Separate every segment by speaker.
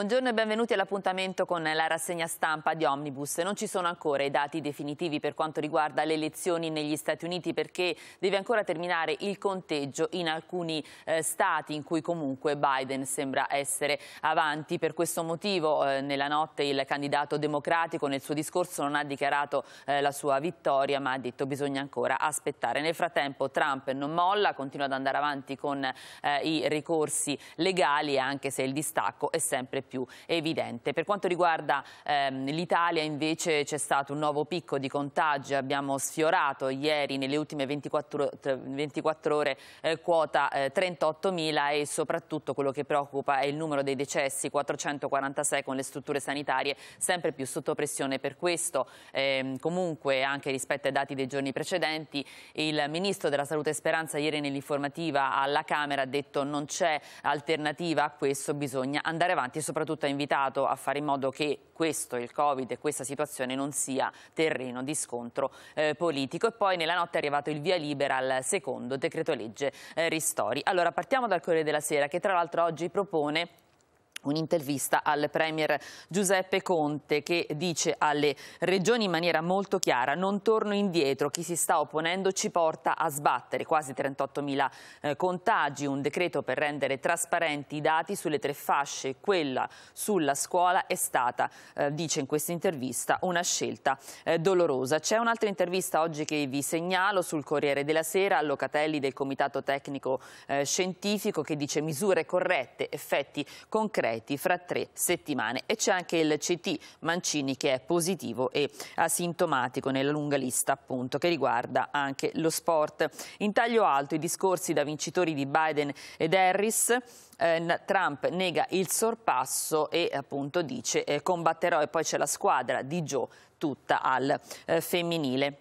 Speaker 1: buongiorno e benvenuti all'appuntamento con la rassegna stampa di Omnibus. Non ci sono ancora i dati definitivi per quanto riguarda le elezioni negli Stati Uniti perché deve ancora terminare il conteggio in alcuni eh, stati in cui comunque Biden sembra essere avanti. Per questo motivo eh, nella notte il candidato democratico nel suo discorso non ha dichiarato eh, la sua vittoria ma ha detto bisogna ancora aspettare. Nel frattempo Trump non molla, continua ad andare avanti con eh, i ricorsi legali anche se il distacco è sempre più più evidente. Per quanto riguarda ehm, l'Italia invece c'è stato un nuovo picco di contagi, abbiamo sfiorato ieri nelle ultime 24, 24 ore eh, quota eh, 38.000 e soprattutto quello che preoccupa è il numero dei decessi, 446 con le strutture sanitarie sempre più sotto pressione per questo. Eh, comunque anche rispetto ai dati dei giorni precedenti il Ministro della Salute e Speranza ieri nell'informativa alla Camera ha detto non c'è alternativa a questo, bisogna andare avanti soprattutto soprattutto ha invitato a fare in modo che questo, il Covid e questa situazione non sia terreno di scontro eh, politico. E poi nella notte è arrivato il via libera al secondo decreto legge eh, Ristori. Allora partiamo dal Corriere della Sera che tra l'altro oggi propone Un'intervista al Premier Giuseppe Conte che dice alle regioni in maniera molto chiara non torno indietro, chi si sta opponendo ci porta a sbattere. Quasi 38.000 eh, contagi, un decreto per rendere trasparenti i dati sulle tre fasce, quella sulla scuola è stata, eh, dice in questa intervista, una scelta eh, dolorosa. C'è un'altra intervista oggi che vi segnalo sul Corriere della Sera a Locatelli del Comitato Tecnico eh, Scientifico che dice misure corrette, effetti concreti concreti fra tre settimane. E c'è anche il CT Mancini che è positivo e asintomatico nella lunga lista appunto che riguarda anche lo sport. In taglio alto i discorsi da vincitori di Biden ed Harris. Eh, Trump nega il sorpasso e appunto dice eh, combatterò e poi c'è la squadra di Joe tutta al eh, femminile.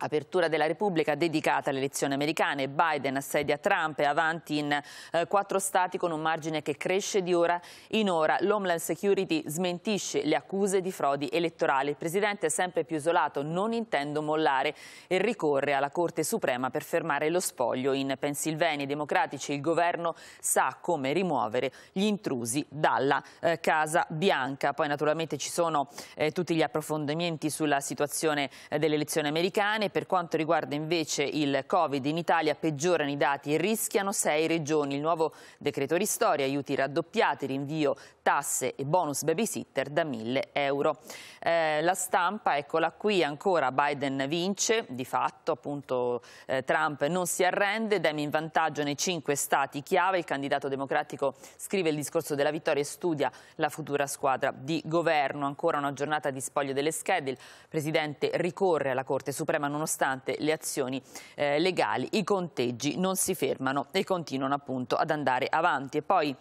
Speaker 1: Apertura della Repubblica dedicata alle elezioni americane, Biden assedia Trump e avanti in eh, quattro stati con un margine che cresce di ora in ora. L'Homeland Security smentisce le accuse di frodi elettorali. Il presidente è sempre più isolato, non intendo mollare e ricorre alla Corte Suprema per fermare lo spoglio. In Pennsylvania i democratici il governo sa come rimuovere gli intrusi dalla eh, Casa Bianca. Poi naturalmente ci sono eh, tutti gli approfondimenti sulla situazione eh, delle elezioni americane settimane. Per quanto riguarda invece il Covid in Italia peggiorano i dati, e rischiano sei regioni. Il nuovo decreto ristori, aiuti raddoppiati, rinvio tasse e bonus babysitter da 1000 euro. Eh, la stampa, eccola qui ancora, Biden vince, di fatto appunto eh, Trump non si arrende, Demi in vantaggio nei cinque stati chiave, il candidato democratico scrive il discorso della vittoria e studia la futura squadra di governo. Ancora una giornata di spoglio delle schede, il Presidente ricorre alla Corte Suprema non nonostante le azioni eh, legali, i conteggi non si fermano e continuano appunto ad andare avanti. E poi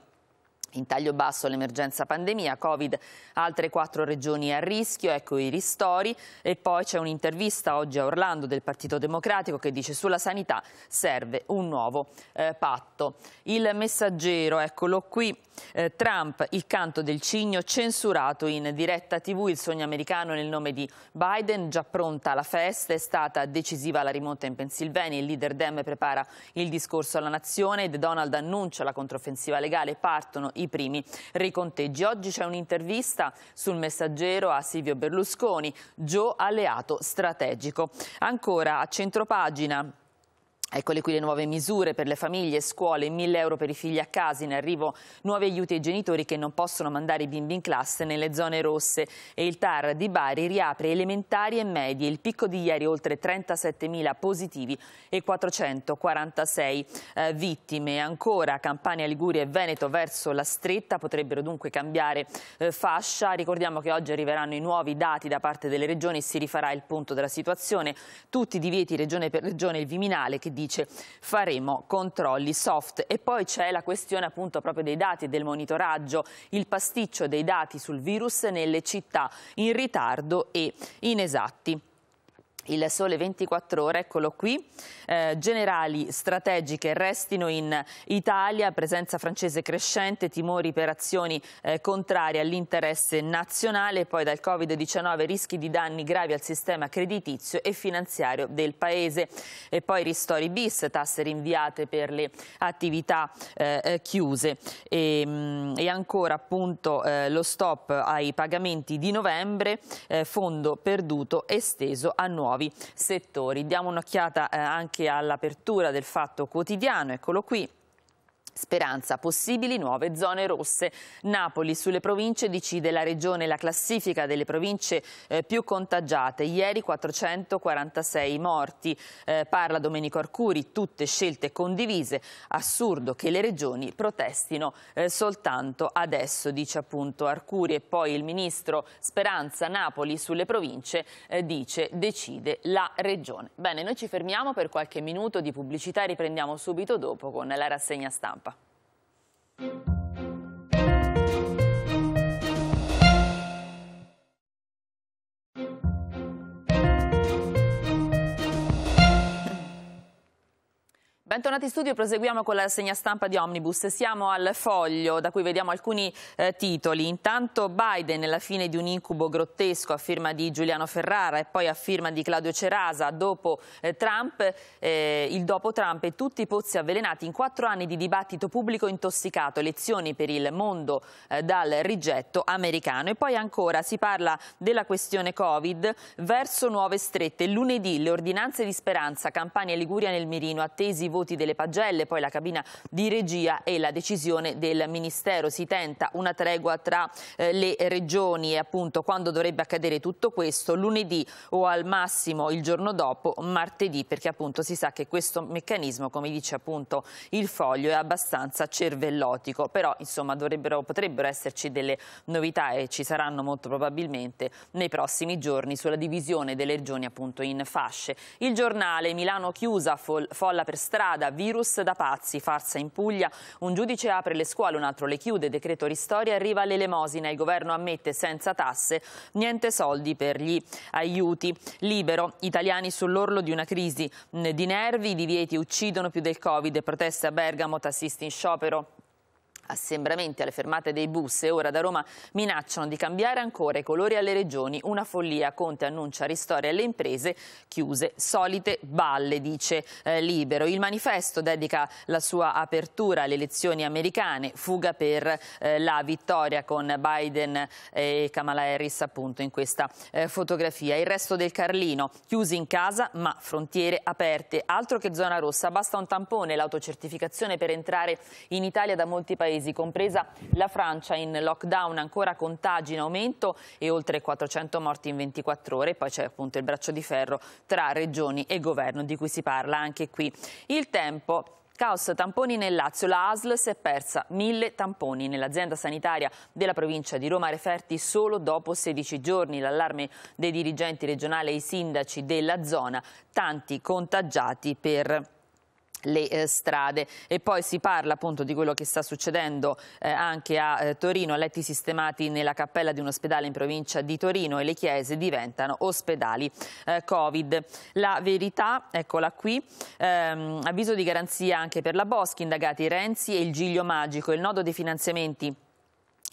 Speaker 1: in taglio basso l'emergenza pandemia, Covid, altre quattro regioni a rischio, ecco i ristori e poi c'è un'intervista oggi a Orlando del Partito Democratico che dice sulla sanità serve un nuovo eh, patto. Il messaggero, eccolo qui, eh, Trump, il canto del cigno censurato in diretta tv, il sogno americano nel nome di Biden, già pronta la festa, è stata decisiva la rimonta in Pennsylvania, il leader Dem prepara il discorso alla nazione, The Donald annuncia la controffensiva legale, partono i primi riconteggi. Oggi c'è un'intervista sul messaggero a Silvio Berlusconi, Gio alleato strategico. Ancora a centropagina Eccole qui le nuove misure per le famiglie, scuole, 1000 euro per i figli a casa, in arrivo nuovi aiuti ai genitori che non possono mandare i bimbi in classe nelle zone rosse e il TAR di Bari riapre elementari e medie, il picco di ieri oltre 37.000 positivi e 446 eh, vittime. Ancora Campania, Liguria e Veneto verso la stretta potrebbero dunque cambiare eh, fascia, ricordiamo che oggi arriveranno i nuovi dati da parte delle regioni e si rifarà il punto della situazione, tutti i divieti regione per regione, il Viminale che dice faremo controlli soft. E poi c'è la questione appunto proprio dei dati e del monitoraggio, il pasticcio dei dati sul virus nelle città in ritardo e inesatti. Il sole 24 ore, eccolo qui, eh, generali strategiche restino in Italia, presenza francese crescente, timori per azioni eh, contrarie all'interesse nazionale, poi dal Covid-19 rischi di danni gravi al sistema creditizio e finanziario del Paese e poi ristori bis, tasse rinviate per le attività eh, eh chiuse e, ehm, mh, e, ancora appunto eh, lo stop ai pagamenti di novembre, eh, fondo perduto esteso a nuove nuovi settori. Diamo un'occhiata eh, anche all'apertura del Fatto Quotidiano, eccolo qui. Speranza, possibili nuove zone rosse. Napoli sulle province decide la regione la classifica delle province eh, più contagiate. Ieri 446 morti. Eh, parla Domenico Arcuri, tutte scelte condivise. Assurdo che le regioni protestino eh, soltanto adesso, dice appunto Arcuri. E poi il ministro Speranza Napoli sulle province eh, dice decide la regione. Bene, noi ci fermiamo per qualche minuto di pubblicità e riprendiamo subito dopo con la rassegna stampa. Thank you. Bentornati in studio, proseguiamo con la segna stampa di Omnibus. Siamo al foglio, da cui vediamo alcuni eh, titoli. Intanto Biden, nella fine di un incubo grottesco, a firma di Giuliano Ferrara e poi a firma di Claudio Cerasa, dopo eh, Trump, eh, il dopo Trump e tutti i pozzi avvelenati in quattro anni di dibattito pubblico intossicato, lezioni per il mondo eh, dal rigetto americano. E poi ancora si parla della questione Covid verso nuove strette. Lunedì le ordinanze di speranza, Campania e Liguria nel mirino, attesi voti voti delle pagelle, poi la cabina di regia e la decisione del Ministero. Si tenta una tregua tra eh, le regioni e appunto quando dovrebbe accadere tutto questo lunedì o al massimo il giorno dopo martedì perché appunto si sa che questo meccanismo come dice appunto il foglio è abbastanza cervellotico però insomma dovrebbero, potrebbero esserci delle novità e ci saranno molto probabilmente nei prossimi giorni sulla divisione delle regioni appunto in fasce. Il giornale Milano chiusa, folla per strada strada, virus da pazzi, farsa in Puglia, un giudice apre le scuole, un altro le chiude, decreto ristori, arriva l'elemosina, il governo ammette senza tasse, niente soldi per gli aiuti. Libero, italiani sull'orlo di una crisi di nervi, i divieti uccidono più del Covid, proteste a Bergamo, tassisti in sciopero. Assembramenti alle fermate dei bus e ora da Roma minacciano di cambiare ancora i colori alle regioni. Una follia, Conte annuncia ristori alle imprese chiuse, solite balle, dice eh, Libero. Il manifesto dedica la sua apertura alle elezioni americane, fuga per eh, la vittoria con Biden e Kamala Harris appunto in questa eh, fotografia. Il resto del Carlino, chiusi in casa ma frontiere aperte, altro che zona rossa, basta un tampone, l'autocertificazione per entrare in Italia da molti paesi paesi, compresa la Francia in lockdown, ancora contagi in aumento e oltre 400 morti in 24 ore. Poi c'è appunto il braccio di ferro tra regioni e governo di cui si parla anche qui. Il tempo Caos tamponi nel Lazio, la ASL si è persa mille tamponi nell'azienda sanitaria della provincia di Roma Referti solo dopo 16 giorni. L'allarme dei dirigenti regionali e i sindaci della zona, tanti contagiati per le eh, strade e poi si parla appunto di quello che sta succedendo eh, anche a eh, Torino, letti sistemati nella cappella di un ospedale in provincia di Torino e le chiese diventano ospedali eh, Covid. La verità, eccola qui, ehm, avviso di garanzia anche per la Boschi, indagati Renzi e il Giglio Magico, il nodo dei finanziamenti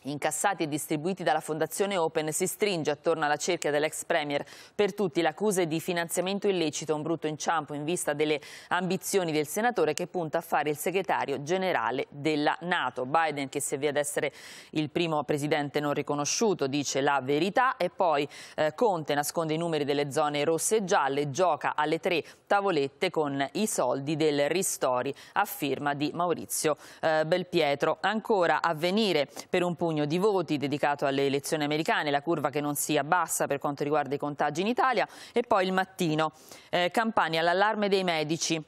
Speaker 1: incassati e distribuiti dalla Fondazione Open si stringe attorno alla cerchia dell'ex Premier. Per tutti l'accuse di finanziamento illecito, un brutto inciampo in vista delle ambizioni del senatore che punta a fare il segretario generale della Nato. Biden che si avvia ad essere il primo presidente non riconosciuto dice la verità e poi eh, Conte nasconde i numeri delle zone rosse e gialle, gioca alle tre tavolette con i soldi del ristori a firma di Maurizio eh, Belpietro. Ancora a venire per un punto giugno di voti dedicato alle elezioni americane, la curva che non si abbassa per quanto riguarda i contagi in Italia e poi il mattino. Eh, Campania, l'allarme dei medici.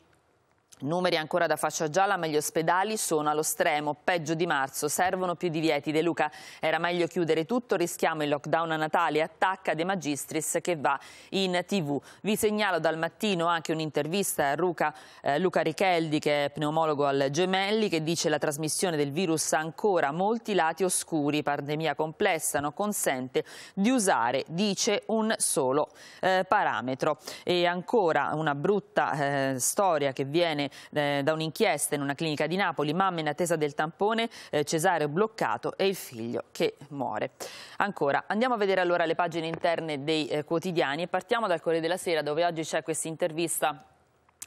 Speaker 1: Numeri ancora da fascia gialla, ma gli ospedali sono allo stremo. Peggio di marzo, servono più divieti. De Luca, era meglio chiudere tutto, rischiamo il lockdown a Natale. Attacca De Magistris che va in tv. Vi segnalo dal mattino anche un'intervista a Luca, eh, Luca Richeldi, che è pneumologo al Gemelli, che dice la trasmissione del virus ha ancora molti lati oscuri. Pandemia complessa non consente di usare, dice, un solo eh, parametro. E ancora una brutta eh, storia che viene eh, da un'inchiesta in una clinica di Napoli, mamma in attesa del tampone, eh, Cesare bloccato e il figlio che muore. Ancora, andiamo a vedere allora le pagine interne dei eh, quotidiani e partiamo dal Corriere della Sera dove oggi c'è questa intervista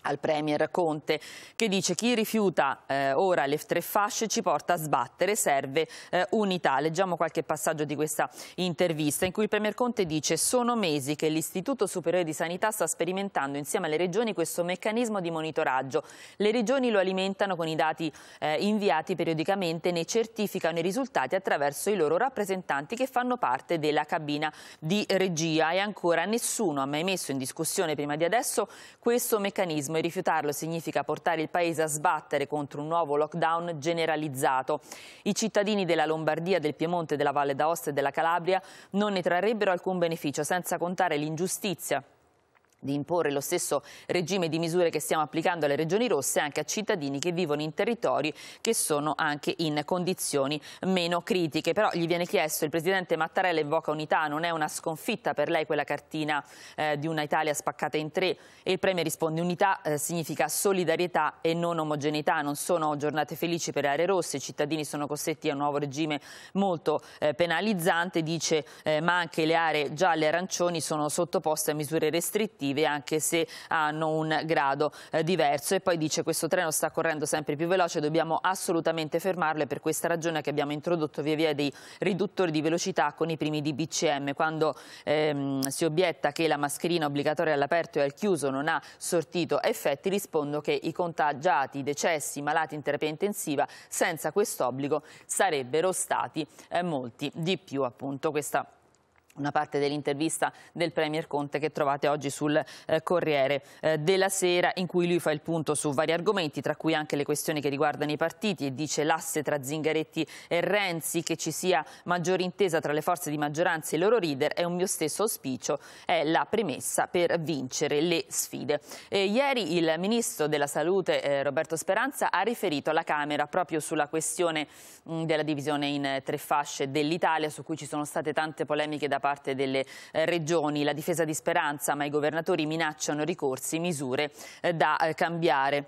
Speaker 1: al Premier Conte che dice chi rifiuta eh, ora le tre fasce ci porta a sbattere, serve eh, unità. Leggiamo qualche passaggio di questa intervista in cui il Premier Conte dice sono mesi che l'Istituto Superiore di Sanità sta sperimentando insieme alle regioni questo meccanismo di monitoraggio. Le regioni lo alimentano con i dati eh, inviati periodicamente, ne certificano i risultati attraverso i loro rappresentanti che fanno parte della cabina di regia e ancora nessuno ha mai messo in discussione prima di adesso questo meccanismo turismo e rifiutarlo significa portare il Paese a sbattere contro un nuovo lockdown generalizzato. I cittadini della Lombardia, del Piemonte, della Valle d'Aosta e della Calabria non ne trarrebbero alcun beneficio, senza contare l'ingiustizia di imporre lo stesso regime di misure che stiamo applicando alle regioni rosse anche a cittadini che vivono in territori che sono anche in condizioni meno critiche. Però gli viene chiesto, il Presidente Mattarella invoca unità, non è una sconfitta per lei quella cartina eh, di una Italia spaccata in tre e il Premier risponde unità eh, significa solidarietà e non omogeneità, non sono giornate felici per le aree rosse, i cittadini sono costretti a un nuovo regime molto eh, penalizzante, dice eh, ma anche le aree gialle e arancioni sono sottoposte a misure restrittive positive anche se hanno un grado eh, diverso e poi dice questo treno sta correndo sempre più veloce, dobbiamo assolutamente fermarlo e per questa ragione che abbiamo introdotto via via dei riduttori di velocità con i primi di BCM. Quando ehm, si obietta che la mascherina obbligatoria all'aperto e al chiuso non ha sortito effetti, rispondo che i contagiati, i decessi, i malati in terapia intensiva senza quest'obbligo sarebbero stati eh, molti di più appunto questa una parte dell'intervista del Premier Conte che trovate oggi sul eh, Corriere eh, della Sera in cui lui fa il punto su vari argomenti tra cui anche le questioni che riguardano i partiti e dice l'asse tra Zingaretti e Renzi che ci sia maggiore intesa tra le forze di maggioranza e i loro leader è un mio stesso auspicio, è la premessa per vincere le sfide. E ieri il Ministro della Salute eh, Roberto Speranza ha riferito alla Camera proprio sulla questione mm, della divisione in tre fasce dell'Italia su cui ci sono state tante polemiche da parte parte delle eh, regioni. La difesa di Speranza, ma i governatori minacciano ricorsi, misure eh, da eh, cambiare.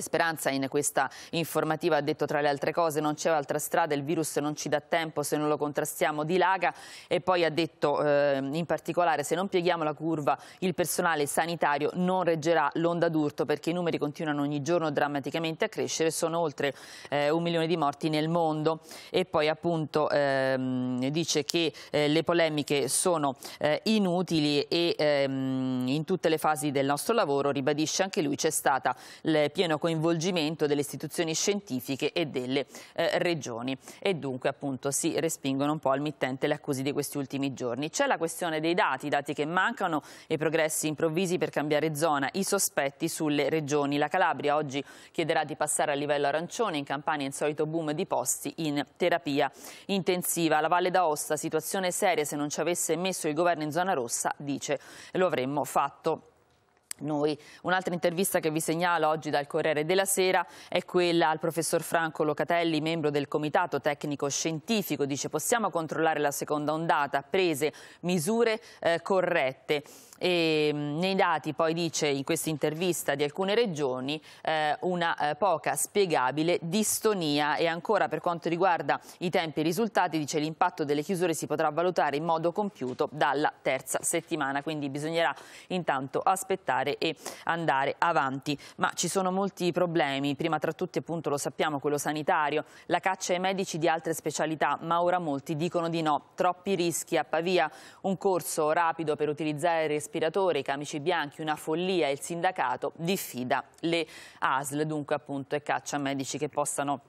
Speaker 1: Speranza in questa informativa ha detto tra le altre cose non c'è altra strada, il virus non ci dà tempo se non lo contrastiamo dilaga e poi ha detto eh, in particolare se non pieghiamo la curva il personale sanitario non reggerà l'onda d'urto perché i numeri continuano ogni giorno drammaticamente a crescere, sono oltre eh, un milione di morti nel mondo e poi appunto ehm, dice che eh, le polemiche sono eh, inutili e ehm, in tutte le fasi del nostro lavoro ribadisce anche lui c'è stata il pieno pieno coinvolgimento delle istituzioni scientifiche e delle eh, regioni. E dunque appunto si respingono un po' al mittente le accuse di questi ultimi giorni. C'è la questione dei dati, i dati che mancano, i progressi improvvisi per cambiare zona, i sospetti sulle regioni. La Calabria oggi chiederà di passare a livello arancione, in Campania insolito boom di posti in terapia intensiva. La Valle d'Aosta, situazione seria, se non ci avesse messo il governo in zona rossa, dice lo avremmo fatto. Un'altra intervista che vi segnalo oggi dal Corriere della Sera è quella al professor Franco Locatelli, membro del Comitato Tecnico Scientifico. Dice possiamo controllare la seconda ondata, prese misure eh, corrette. E ehm, nei dati poi dice in questa intervista di alcune regioni eh, una eh, poca spiegabile distonia e ancora per quanto riguarda i tempi e i risultati dice l'impatto delle chiusure si potrà valutare in modo compiuto dalla terza settimana quindi bisognerà intanto aspettare e andare avanti ma ci sono molti problemi prima tra tutti appunto lo sappiamo quello sanitario la caccia ai medici di altre specialità ma ora molti dicono di no troppi rischi a Pavia un corso rapido per utilizzare respiratori, camici bianchi, una follia, il sindacato diffida le ASL, dunque appunto e caccia medici che possano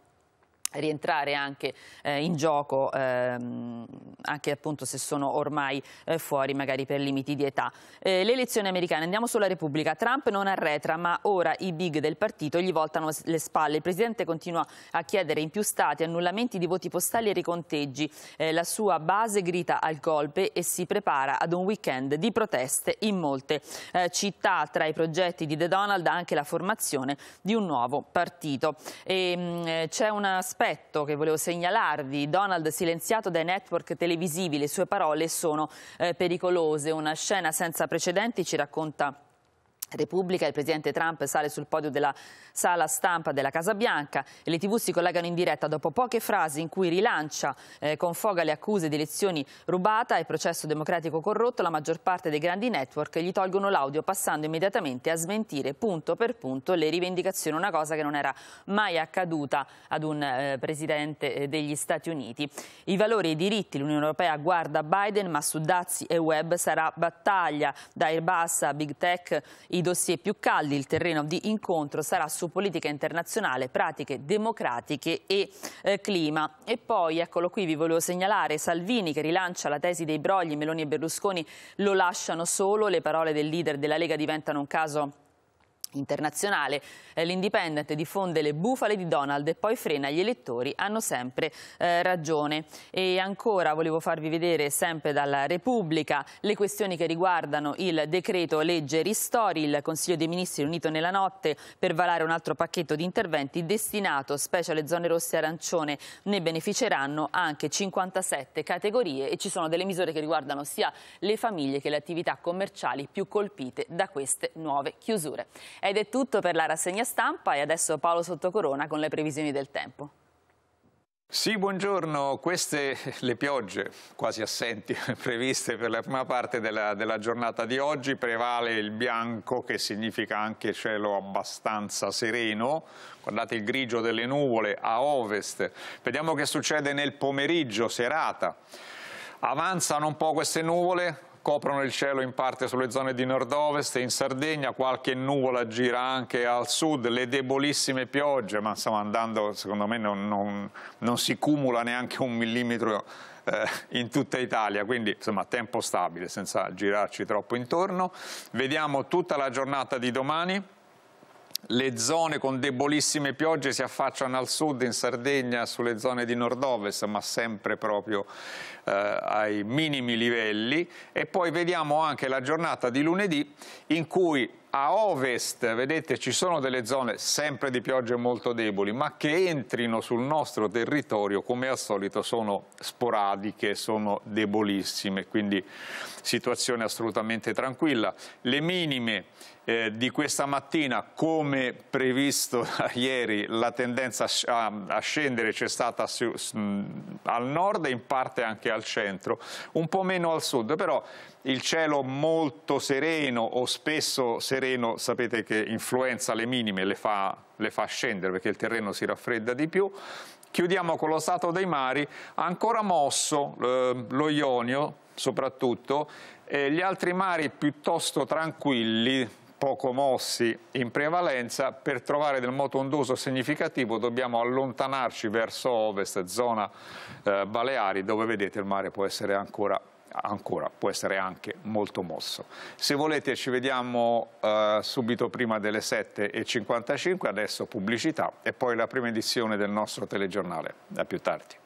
Speaker 1: rientrare anche eh, in gioco ehm, anche appunto se sono ormai eh, fuori magari per limiti di età. Eh, le elezioni americane, andiamo sulla Repubblica, Trump non arretra ma ora i big del partito gli voltano le spalle, il Presidente continua a chiedere in più stati annullamenti di voti postali e riconteggi, eh, la sua base grida al golpe e si prepara ad un weekend di proteste in molte eh, città, tra i progetti di The Donald anche la formazione di un nuovo partito. Ehm, eh, c'è una aspetto che volevo segnalarvi, Donald silenziato dai network televisivi, le sue parole sono eh, pericolose, una scena senza precedenti ci racconta Repubblica, il presidente Trump sale sul podio della sala stampa della Casa Bianca e le tv si collegano in diretta dopo poche frasi in cui rilancia eh, con foga le accuse di elezioni rubata e processo democratico corrotto, la maggior parte dei grandi network gli tolgono l'audio passando immediatamente a smentire punto per punto le rivendicazioni, una cosa che non era mai accaduta ad un eh, presidente eh, degli Stati Uniti. I valori e i diritti, l'Unione Europea guarda Biden ma su dazi e web sarà battaglia da Airbus a Big Tech i dossier più caldi, il terreno di incontro sarà su politica internazionale, pratiche democratiche e eh, clima. E poi, eccolo qui, vi volevo segnalare Salvini che rilancia la tesi dei brogli, Meloni e Berlusconi lo lasciano solo, le parole del leader della Lega diventano un caso internazionale. Eh, L'Independent diffonde le bufale di Donald e poi frena gli elettori, hanno sempre eh, ragione. E ancora volevo farvi vedere sempre dalla Repubblica le questioni che riguardano il decreto legge Ristori, il Consiglio dei Ministri unito nella notte per valare un altro pacchetto di interventi destinato specie alle zone rosse e arancione, ne beneficeranno anche 57 categorie e ci sono delle misure che riguardano sia le famiglie che le attività commerciali più colpite da queste nuove chiusure. Ed è tutto per la rassegna stampa e adesso Paolo Sottocorona con le previsioni del tempo.
Speaker 2: Sì, buongiorno. Queste le piogge quasi assenti previste per la prima parte della, della, giornata di oggi. Prevale il bianco che significa anche cielo abbastanza sereno. Guardate il grigio delle nuvole a ovest. Vediamo che succede nel pomeriggio, serata. Avanzano un po' queste nuvole, coprono il cielo in parte sulle zone di nord-ovest e in Sardegna, qualche nuvola gira anche al sud, le debolissime piogge, ma stiamo andando secondo me non, non, non, si cumula neanche un millimetro eh, in tutta Italia, quindi insomma tempo stabile senza girarci troppo intorno. Vediamo tutta la giornata di domani. Le zone con debolissime piogge si affacciano al sud, in Sardegna, sulle zone di nord-ovest, ma sempre proprio eh, ai minimi livelli e poi vediamo anche la giornata di lunedì in cui a ovest, vedete, ci sono delle zone sempre di piogge molto deboli, ma che entrino sul nostro territorio, come al solito, sono sporadiche, sono debolissime, quindi situazione assolutamente tranquilla. Le minime eh, di questa mattina, come previsto da ieri, la tendenza a, scendere c'è stata su, su, al nord e in parte anche a al centro, un po' meno al sud, però il cielo molto sereno o spesso sereno sapete che influenza le minime, le fa, le fa scendere perché il terreno si raffredda di più. Chiudiamo con lo stato dei mari, ancora mosso eh, lo Ionio soprattutto, eh, gli altri mari piuttosto tranquilli, poco mossi in prevalenza, per trovare del moto ondoso significativo dobbiamo allontanarci verso ovest, zona eh, Baleari, dove vedete il mare può essere ancora ancora può essere anche molto mosso. Se volete ci vediamo eh, subito prima delle 7.55, adesso pubblicità e poi la prima edizione del nostro telegiornale. A più tardi.